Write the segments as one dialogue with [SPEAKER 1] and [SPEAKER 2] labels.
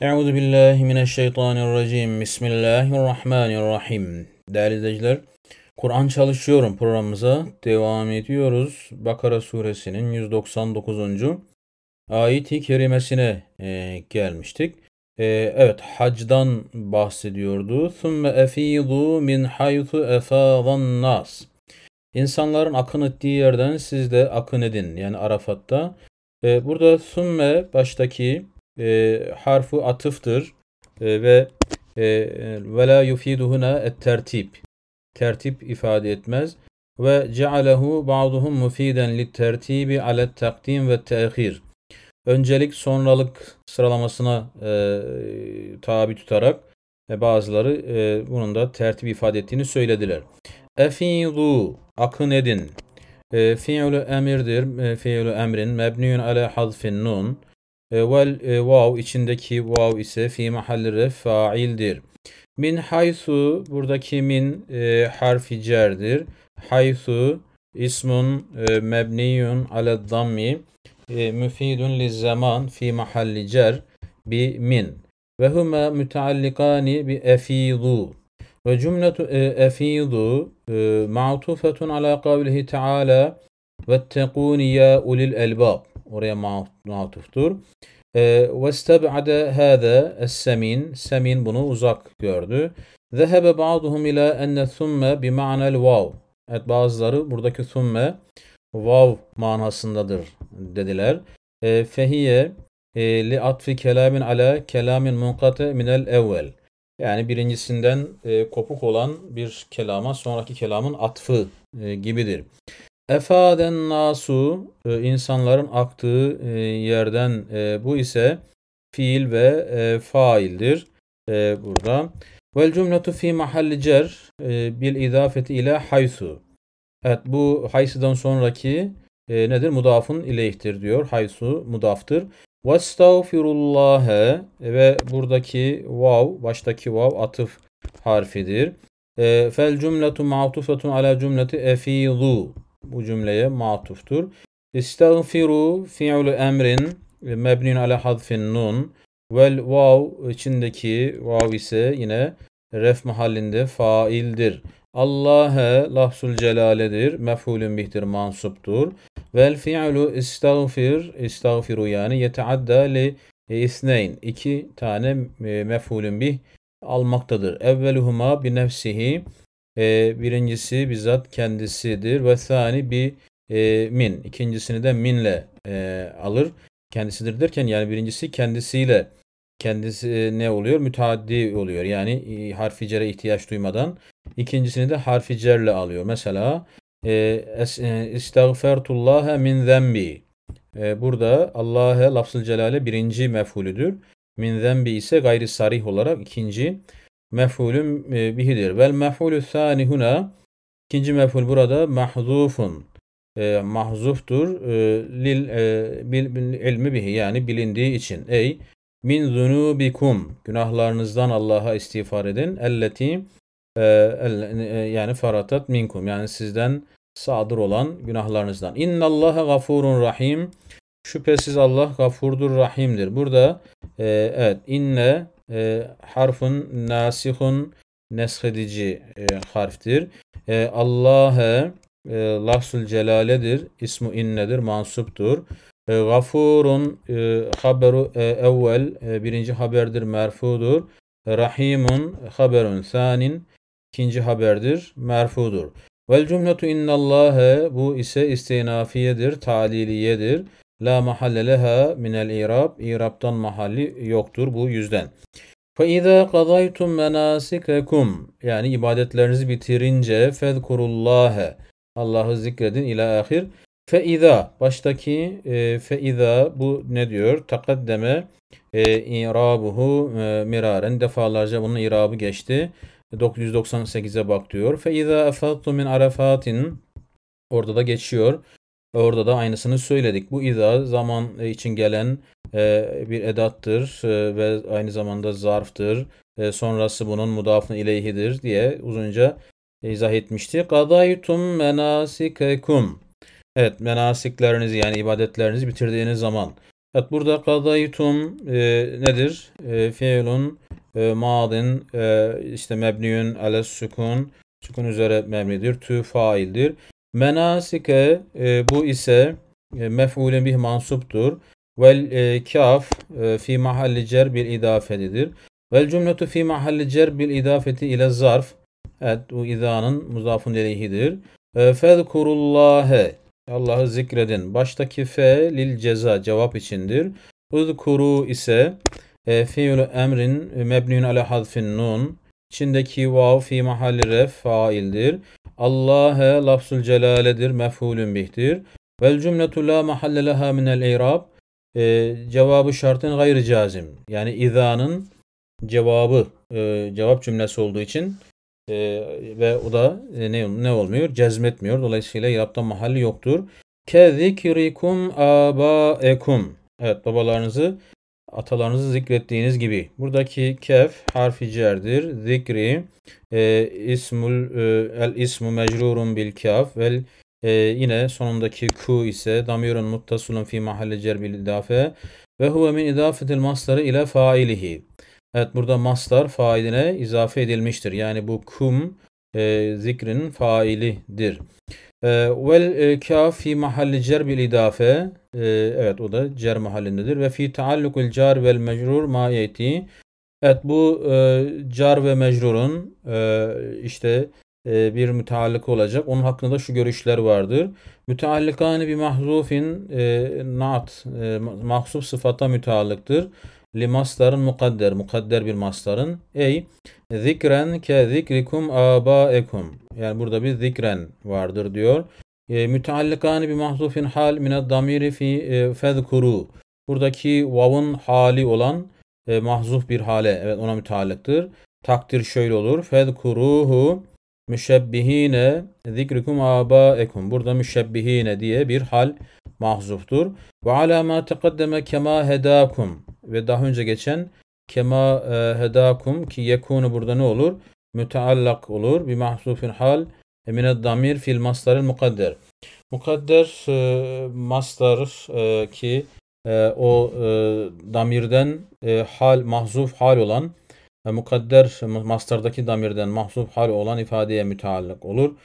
[SPEAKER 1] Euzu billahi mineşşeytanirracim. Bismillahirrahmanirrahim. Değerli izleyiciler, Kur'an çalışıyorum programımıza devam ediyoruz. Bakara suresinin 199. ayeti kerimesine e, gelmiştik. E, evet, hacdan bahsediyordu. Thumme efidu min haythu efadan nas. İnsanların akın ettiği yerden siz de akın edin. Yani Arafat'ta. E, burada thumme baştaki e, harfu atıftır e, ve e, ve la yufiduhuna et tertip. Tertip ifade etmez. Ve cealehu ba'duhum mufiden li tertibi alet takdim ve tehir. Öncelik sonralık sıralamasına e, tabi tutarak e, bazıları e, bunun da tertip ifade ettiğini söylediler. Efidu akın edin. E, fi'lu emirdir. E, fi'lu emrin mebniyun ale hadfin nun e, vel e, wow içindeki wow ise fi mahalli ref faildir. Min haysu buradaki min e, harfi cerdir. Haysu ismun e, mebniyun ale dammi e, müfidun li zaman fi mahalli cer bi min. Ve huma müteallikani bi efidu. Ve cümletu e, efidu e, ma'tufetun ala kavlihi teala vettekuni ya ulil elbab. Oraya matuftur. Ee, وَاسْتَبْعَدَ هَذَا السَّمِينَ Semin bunu uzak gördü. ذَهَبَ بَعْضُهُمْ ila enne ثُمَّ بِمَعْنَ الْوَاوْ Evet bazıları buradaki thumme vav manasındadır dediler. Ee, e, fehiye e, li atfi kelamin ala kelamin munkati minel evvel. Yani birincisinden e, kopuk olan bir kelama sonraki kelamın atfı e, gibidir. Efaden nasu e, insanların aktığı e, yerden e, bu ise fiil ve faildir burada. Vel cümletu fi mahalli cer bil idafeti ile haysu. Evet bu haysudan sonraki e, nedir? mudafın ileyhtir diyor. Haysu mudaftır. Vestağfirullâhe ve buradaki vav, baştaki vav atıf harfidir. E, fel cümletu ma'tufetun ala cümleti efidu bu cümleye matuftur. İstagfiru fi'lu emrin mebnin ala hadfin nun vel vav içindeki vav ise yine ref mahallinde faildir. Allah'e lafzul celaledir. Mef'ulün bihtir mansuptur. Vel fi'lu istagfir istagfiru yani yeteadda li isneyn. iki tane e, mef'ulün bih almaktadır. Evveluhuma bi nefsihi e, birincisi bizzat kendisidir ve sani bir e, min. ikincisini de minle e, alır. Kendisidir derken yani birincisi kendisiyle kendisi e, ne oluyor? Müteaddi oluyor. Yani e, harfi cere ihtiyaç duymadan. ikincisini de harfi cerle alıyor. Mesela e, e, istagfertullaha min zembi. E, burada Allah'a lafzul celale birinci mef'ulüdür. Min zembi ise gayri sarih olarak ikinci mef'ulün e, bihidir. Vel mef'ulü sani huna ikinci mef'ul burada mahzufun e, mahzuftur e, lil e, bil, bil, ilmi bihi yani bilindiği için. Ey min zunubikum günahlarınızdan Allah'a istiğfar edin. Elleti e, e, yani faratat minkum yani sizden sadır olan günahlarınızdan. İnna İnnallaha gafurun rahim. Şüphesiz Allah gafurdur rahimdir. Burada e, evet inne e, harfun nasihun neshedici e, harftir. E, Allah'e e, lahsul celaledir. İsmu innedir. Mansuptur. E, gafurun e, haberu e, evvel e, birinci haberdir. Merfudur. Rahimun haberun sanin ikinci haberdir. Merfudur. Vel cümletu innallâhe bu ise istinafiyedir, taliliyedir. La mahalle leha minel irab. İrabtan mahalli yoktur bu yüzden. فَاِذَا قَضَيْتُمْ مَنَاسِكَكُمْ Yani ibadetlerinizi bitirince فَذْكُرُ Allah'ı zikredin ila ahir. Feiza baştaki e, feiza bu ne diyor? Takaddeme e, irabuhu e, miraren defalarca bunun irabı geçti. 998'e bak diyor. Feiza afattu min arafatin orada da geçiyor. Orada da aynısını söyledik. Bu ida zaman için gelen e, bir edattır e, ve aynı zamanda zarftır. E, sonrası bunun mudafın ileyhidir diye uzunca izah etmişti. Kadaytum menasikekum. Evet menasiklerinizi yani ibadetlerinizi bitirdiğiniz zaman. Evet burada kadaytum e, nedir? E, fiilun e, madin e, işte mebniyün ale sukun. sükun üzere mebnidir. Tü faildir. Menasike e, bu ise e, mef'ulen bih mansuptur. Vel e, kaf e, fi mahalli cer bil idafetidir. Vel cümletu fi mahalli cer bil idafeti ile zarf. Evet bu idanın muzafun ileyhidir. E, Fezkurullâhe Allah'ı zikredin. Baştaki fe lil ceza cevap içindir. Uzkuru ise e, fiil emrin mebnün ala hadfin nun İçindeki vav fi mahalli ref faildir. Allah'e lafzul celaledir, mef'ulün bihtir. Vel cümletu la mahalle leha minel i'rab. E, cevabı şartın gayrı cazim. Yani izanın cevabı, e, cevap cümlesi olduğu için e, ve o da e, ne, ne olmuyor? Cezmetmiyor. Dolayısıyla irapta mahalli yoktur. Ke zikrikum ekum. Evet babalarınızı atalarınızı zikrettiğiniz gibi. Buradaki kef harfi cerdir. Zikri e, ismul e, el ismu mecrurun bil kaf vel e, yine sonundaki ku ise damirun muttasulun fi mahalle cer bil idafe ve huve min idafetil masları ile failihi. Evet burada mastar failine izafe edilmiştir. Yani bu kum e, zikrin failidir. Ee, vel e, kaf fi mahalli cer bil idafe. Ee, evet o da cer mahallindedir. Ve fi taallukul car vel mecrur ma Evet bu e, car ve mecrurun e, işte e, bir müteallık olacak. Onun hakkında şu görüşler vardır. Müteallikani bir mahzufin e, naat, e, mahsup sıfata müteallıktır. Limasların masların mukadder. Mukadder bir masların. Ey zikren ke zikrikum abaekum. Yani burada bir zikren vardır diyor. E, müteallikani bi mahzufin hal mined damiri fi e, fezkuru. Buradaki vav'ın hali olan e, mahzuf bir hale. Evet ona müteallıktır. Takdir şöyle olur. Fezkuruhu müşebbihine zikrikum abaekum. Burada müşebbihine diye bir hal mahzuftur. Ve ala ma teqaddeme kema hedakum. Ve daha önce geçen kema e, hedakum ki yekunu burada ne olur? Müteallak olur. Bir mahzufin hal e, mined damir fil mastaril mukadder. Mukadder e, e ki o damirden hal mahzuf hal olan ve mukadder masterdaki damirden mahsup hal olan ifadeye müteallık olur.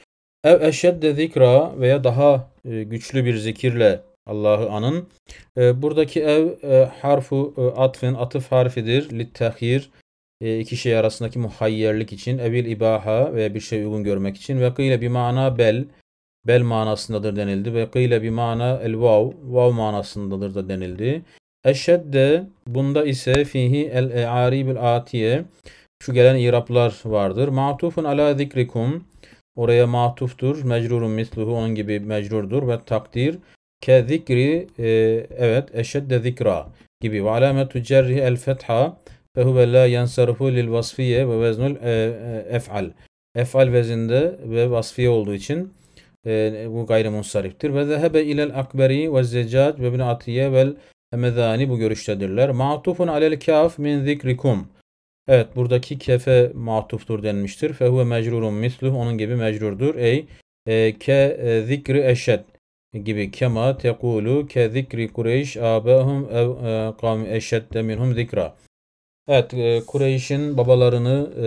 [SPEAKER 1] Ev eşedde zikra veya daha e, güçlü bir zikirle Allah'ı anın. E, buradaki ev e, harfu atfın atıf harfidir. Littehir iki şey arasındaki muhayyerlik için, evil ibaha veya bir şey uygun görmek için ve kıyle bir mana bel bel manasındadır denildi ve kıyle bir mana el vav vav manasındadır da denildi. Eşedde bunda ise fihi el e'aribül atiye şu gelen iraplar vardır. Matufun ala zikrikum oraya matuftur. Mecrurun misluhu onun gibi mecrurdur ve takdir ke zikri e, evet eşedde zikra gibi ve alametu cerri el fetha fehuve la yansarfu lil vasfiye ve veznul e, e, ef'al ef'al vezinde ve vasfiye olduğu için e, bu gayrimunsariftir. Ve zehebe ilel akberi ve zecac ve bin atiye vel hemedani bu görüştedirler. Ma'tufun alel kaf min zikrikum. Evet buradaki kefe matuftur denmiştir. Fehuve mecrurun misluh onun gibi mecrurdur. Ey e, ke e, zikri eşed gibi kema tekulu ke zikri Kureyş abahum ev e, kavmi eşedde minhum zikra. Evet e, Kureyş'in babalarını e,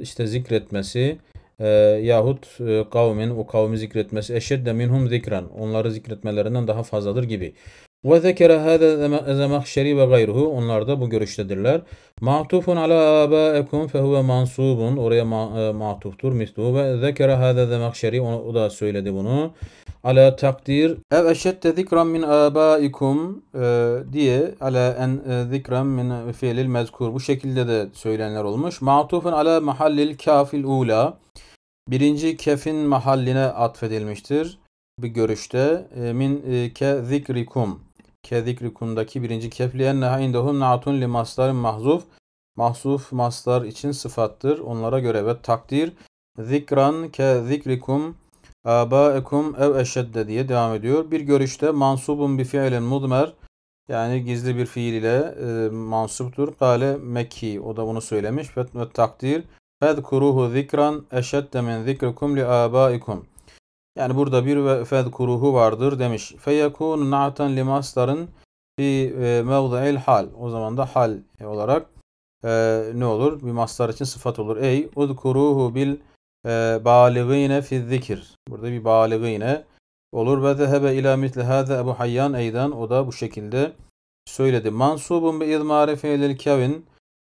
[SPEAKER 1] işte zikretmesi e, yahut e, kavmin o kavmi zikretmesi de minhum zikran onları zikretmelerinden daha fazladır gibi. Ve zekere hâze zemakhşeri ve gayruhu. Onlar da bu görüştedirler. Ma'tufun ala âbâekum fehuve mansubun. Oraya ma e, ma'tuftur. Misluhu ve zekere hâze zemakhşeri. O da söyledi bunu. Ala takdir ev eşette zikran min âbâikum e, diye ala en e, min fiilil mezkur. Bu şekilde de söylenenler olmuş. Ma'tufun ala mahallil kafil ula. Birinci kefin mahalline atfedilmiştir bir görüşte e, min e, ke zikrikum Kedikrikundaki birinci kef liyenneha indehum naatun li masdarin mahzuf. Mahzuf maslar için sıfattır. Onlara göre ve takdir. Zikran ke zikrikum abaekum ev eşedde diye devam ediyor. Bir görüşte mansubun bi fiilen mudmer yani gizli bir fiil ile e, mansuptur. Kale Mekki o da bunu söylemiş. Ve, ve takdir Fedkuruhu zikran eşedde min zikrikum li abaikum. Yani burada bir ve fezkuruhu vardır demiş. Feyekûn na'ten limasların fi e, mevdi'il hal. O zaman da hal olarak e, ne olur? Bir maslar için sıfat olur. Ey udkuruhu bil e, baligine fi zikir. Burada bir baligine olur. Ve zehebe ila mitli hâze Ebu Hayyan eyden. O da bu şekilde söyledi. Mansubun bi izmari fiilil kevin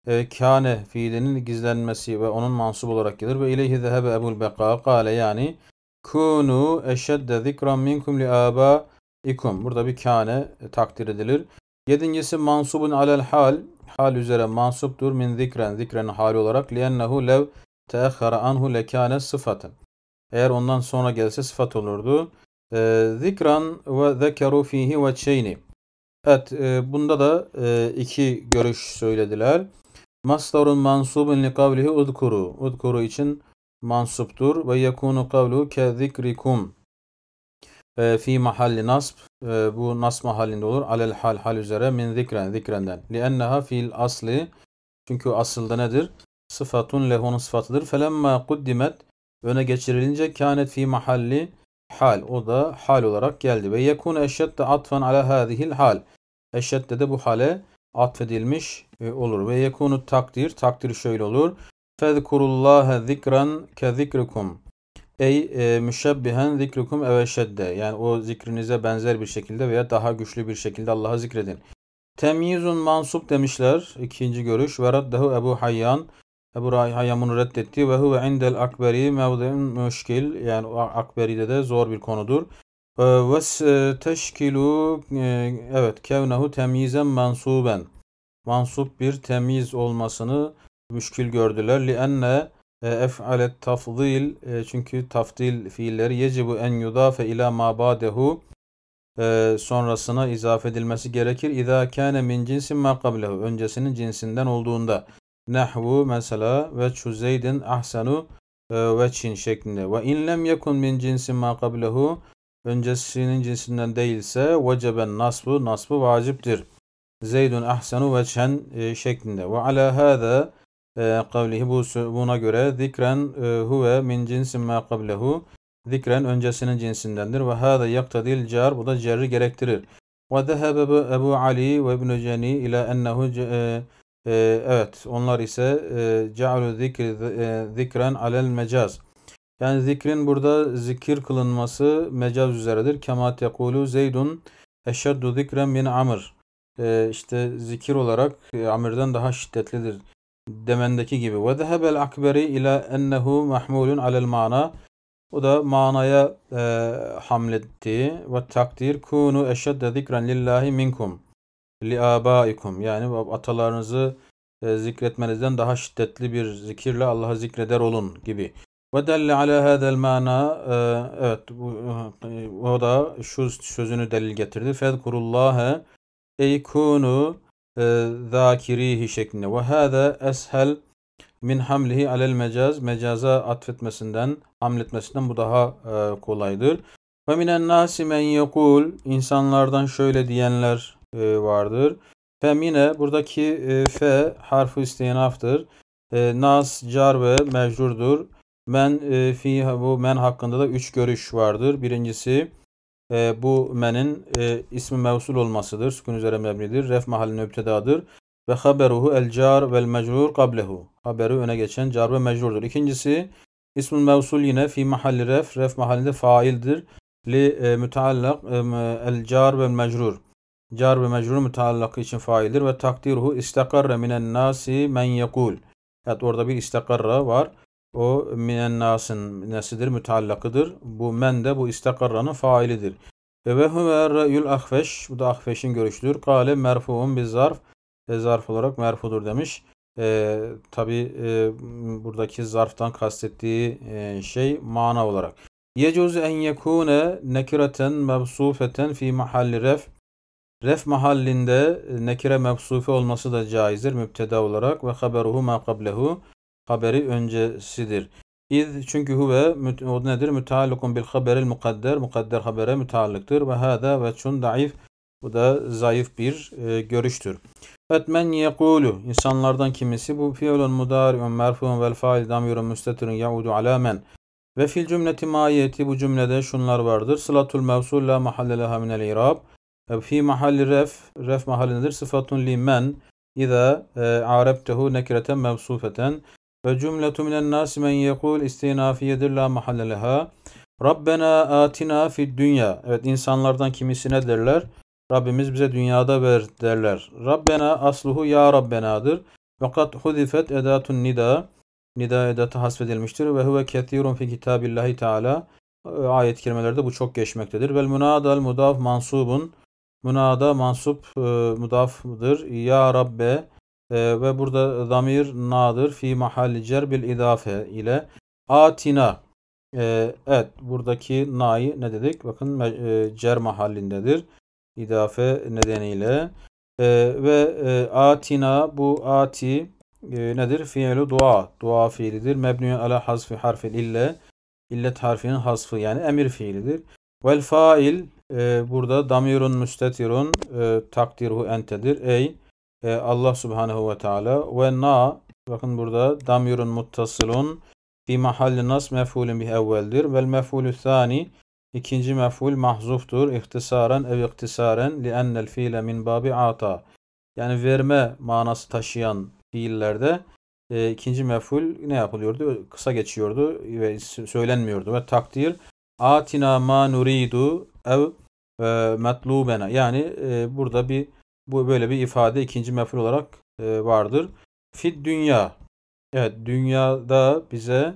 [SPEAKER 1] e, kâne fiilinin gizlenmesi ve onun mansub olarak gelir. Ve ileyhi zehebe Ebu'l Beka kâle yani Kunu eşedde zikran minkum li abaikum. Burada bir kâne e, takdir edilir. Yedincisi mansubun alel hal. Hal üzere mansubdur, min zikren. Zikrenin hali olarak. Liennehu lev teahhara anhu lekâne sıfatın. Eğer ondan sonra gelse sıfat olurdu. E, zikran ve zekeru fihi ve çeyni. Evet e, bunda da e, iki görüş söylediler. Mastarun mansubun li kavlihi udkuru. Udkuru için mansuptur ve yekunu kavlu ke zikrikum e, fi mahalli nasb e, bu nasb mahallinde olur alel hal hal üzere min zikren zikrenden li enneha fil asli çünkü asılda nedir sıfatun lehunun sıfatıdır felemma kuddimet öne geçirilince kânet fi mahalli hal o da hal olarak geldi ve yekun eşedde atfan ala hadihil hal eşedde de bu hale atfedilmiş e, olur ve yekunu takdir takdir şöyle olur Fezkurullâhe zikran ke zikrikum. Ey e, müşebbihen zikrikum eveşedde. Yani o zikrinize benzer bir şekilde veya daha güçlü bir şekilde Allah'a zikredin. Temyizun mansup demişler. ikinci görüş. Ve raddehu Ebu Hayyan. Ebu Hayyan bunu reddetti. Ve huve indel akberi mevdi'in müşkil. Yani akberide de zor bir konudur. E, ve e, teşkilu e, evet kevnehu temyizen mansuben. Mansup bir temiz olmasını müşkül gördüler. لِأَنَّ اَفْعَلَ e, tafdil e, Çünkü tafdil fiilleri yecibu en yudafe ila ma badehu e, sonrasına izafe edilmesi gerekir. İza kâne min cinsin ma kablehu. Öncesinin cinsinden olduğunda. Nehvu mesela ve şu ahsenu ve çin şeklinde. Ve in lem yekun min cinsin ma kablehu. Öncesinin cinsinden değilse veceben nasbu, nasbu vaciptir. Zeydun ahsenu ve çen şeklinde. Ve ala hâda ee, kavlihi bu buna göre zikren e, huve min cinsin ma qablehu zikren öncesinin cinsindendir ve hada yaktadil car bu da cerri gerektirir. Ve zehebe Ebu Ali ve İbn Ceni ile ennehu e, e, evet onlar ise cealu zikri zikren alel mecaz. Yani zikrin burada zikir kılınması mecaz üzeredir. Kema tekulu zeydun eşeddu zikren min amr. işte zikir olarak Amir'den daha şiddetlidir demendeki gibi. Ve zehebel akberi ila ennehu mahmulun alel mana. O da manaya e, hamletti. Ve takdir kunu eşedde zikren lillahi minkum. Li abaikum. Yani atalarınızı e, zikretmenizden daha şiddetli bir zikirle Allah'a zikreder olun gibi. Ve delle ala hadel mana e, evet bu, e, o da şu sözünü delil getirdi. Fezkurullâhe eykûnû ee, zâkirîhi şeklinde. Ve hâze eshel min hamlihi alel mecaz. Mecaza atfetmesinden, hamletmesinden bu daha e, kolaydır. Ve minen nâsi men yekul. insanlardan şöyle diyenler e, vardır. Femine buradaki e, fe harfi istinaftır. E, nas, car ve mecrurdur. Men e, fi bu men hakkında da üç görüş vardır. Birincisi e, bu menin e, ismi mevsul olmasıdır. Sükun üzere mebnidir. Ref mahalli mübtedadır. Ve haberuhu el car vel mecrur kablehu. Haberi öne geçen car ve mecrurdur. İkincisi ismül mevsul yine fi mahalli ref. Ref mahallinde faildir. Li e, müteallak e, el car ve mecrur. Car ve mecrur müteallakı için faildir. Ve takdiruhu istakarre minen nasi men yekul. Evet orada bir istakarra var. O minennasın nesidir? Müteallakıdır. Bu men de bu istakarranın failidir. Ve huve yul ahveş. Bu da ahveşin görüşüdür. Kale merfuun bir zarf. E, zarf olarak merfudur demiş. E, Tabi e, buradaki zarftan kastettiği e, şey mana olarak. Yecuz en yekune nekireten mevsufeten fi mahalli ref. Ref mahallinde nekire mevsufe olması da caizdir mübteda olarak ve haberuhu ma kablehu haberi öncesidir. İz çünkü huve o nedir? Müteallukun bil haberil mukadder. Mukadder habere müteallıktır. Ve hâdâ ve çun daif. Bu da zayıf bir e, görüştür. Etmen yekulu. insanlardan kimisi bu fiilun mudari'un merfu'un vel fail damirun müstetirun yaudu ala men. Ve fil cümleti maiyeti bu cümlede şunlar vardır. Sılatul mevsul la mahalle leha minel irab. E, fi mahalli ref, ref mahallindedir. Sıfatun li men. İza e, arabtehu nekreten mevsufeten. Ve cümletu minen nasi men yekul istinafiyedir la mahalleleha. Rabbena atina fid dünya. Evet insanlardan kimisine derler. Rabbimiz bize dünyada ver derler. Rabbena asluhu ya Rabbena'dır. Fakat hudifet edatun nida. Nida edatı hasfedilmiştir. Ve huve kethirun fi kitabillahi teala. Ayet kelimelerde bu çok geçmektedir. Vel munadal mudaf mansubun. Munada mansup e, mudafdır. Ya Rabbe e, ve burada zamir nadir fi mahalli bil idafe ile atina e, evet buradaki na'yı ne dedik? Bakın e, cer mahallindedir. İdafe nedeniyle e, ve e, atina bu ati e, nedir? Fiilu dua. Dua fiilidir. Mebniyun ala hasfi harfi ille. illet harfinin hasfı yani emir fiilidir. Vel fail e, burada damirun müstetirun e, takdiruhu entedir. Ey e, Allah Subhanahu ve Teala ve na bakın burada damyurun muttasilun fi mahalli nas mef'ulun bih evveldir vel mef'ulü thani ikinci mef'ul mahzuftur ihtisaran ev iktisaren li ennel fiile min babi ata yani verme manası taşıyan fiillerde e, ikinci mef'ul ne yapılıyordu? Kısa geçiyordu ve söylenmiyordu ve takdir atina ma nuridu ev e, metlubena yani e, burada bir bu böyle bir ifade ikinci meful olarak e, vardır. Fit dünya. Evet dünyada bize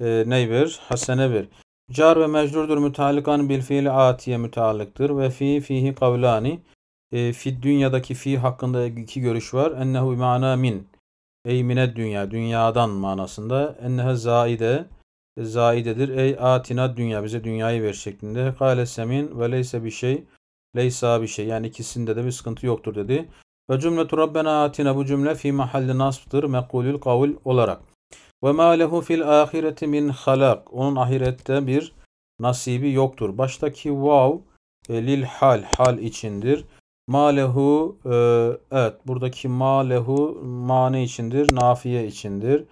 [SPEAKER 1] e, ne bir? Hasene bir. Car ve mecrurdur mütalikan bil fiil atiye mütaliktir Ve fi fihi kavlani. E, fit dünyadaki fi hakkında iki görüş var. Ennehu mana min. Ey mine dünya. Dünyadan manasında. Ennehe zaide e, zaidedir. Ey atina dünya bize dünyayı ver şeklinde. Kale semin ve leyse bir şey. Leysa bir şey yani ikisinde de bir sıkıntı yoktur dedi. Ve cümletu Rabbena atina bu cümle fi mahalli nasptır mekulül kavul olarak. Ve ma lehu fil ahireti min halak. Onun ahirette bir nasibi yoktur. Baştaki vav e, lil hal, hal içindir. Ma lehu, e, evet buradaki ma lehu mane içindir, nafiye içindir.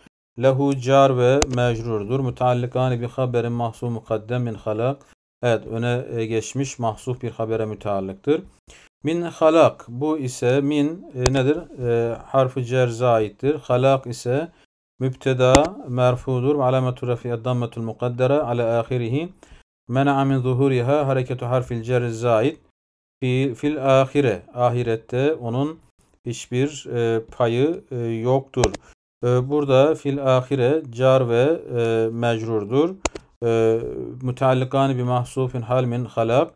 [SPEAKER 1] Lehu car ve mecrurdur. Müteallikani bi haberin mahsum mukaddem min halak. Evet öne e, geçmiş mahsuf bir habere müteallıktır. Min halak bu ise min e, nedir? E, harfi cerza aittir. Halak ise mübteda merfudur. Alametu rafi'e dammetul mukaddere ala ahirihi. Mena'a min zuhuriha hareketu harfil cer zaid. Fi, fil ahire. Ahirette onun hiçbir e, payı e, yoktur. E, burada fil ahire car ve e, mecrurdur. Ee, müteallikani bir mahsufin hal min halak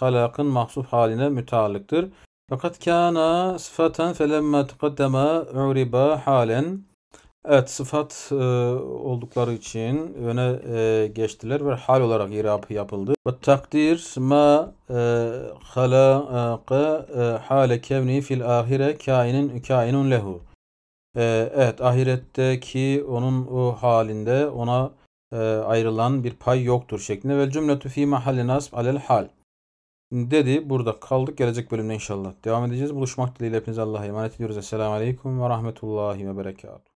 [SPEAKER 1] halakın mahsuf haline müteallıktır. Fakat kana sıfaten felemma tekaddeme uriba halen Evet sıfat e, oldukları için öne e, geçtiler ve hal olarak irabı yapıldı. Ve takdir ma e, halaka e, hale kevni fil ahire kainin kainun lehu. E, evet ahiretteki onun o halinde ona e, ayrılan bir pay yoktur şeklinde. Vel cümletü fî mahalli nasb alel hal. Dedi burada kaldık gelecek bölümde inşallah. Devam edeceğiz. Buluşmak dileğiyle hepinize Allah'a emanet ediyoruz. Esselamu Aleyküm ve Rahmetullahi ve Berekatuhu.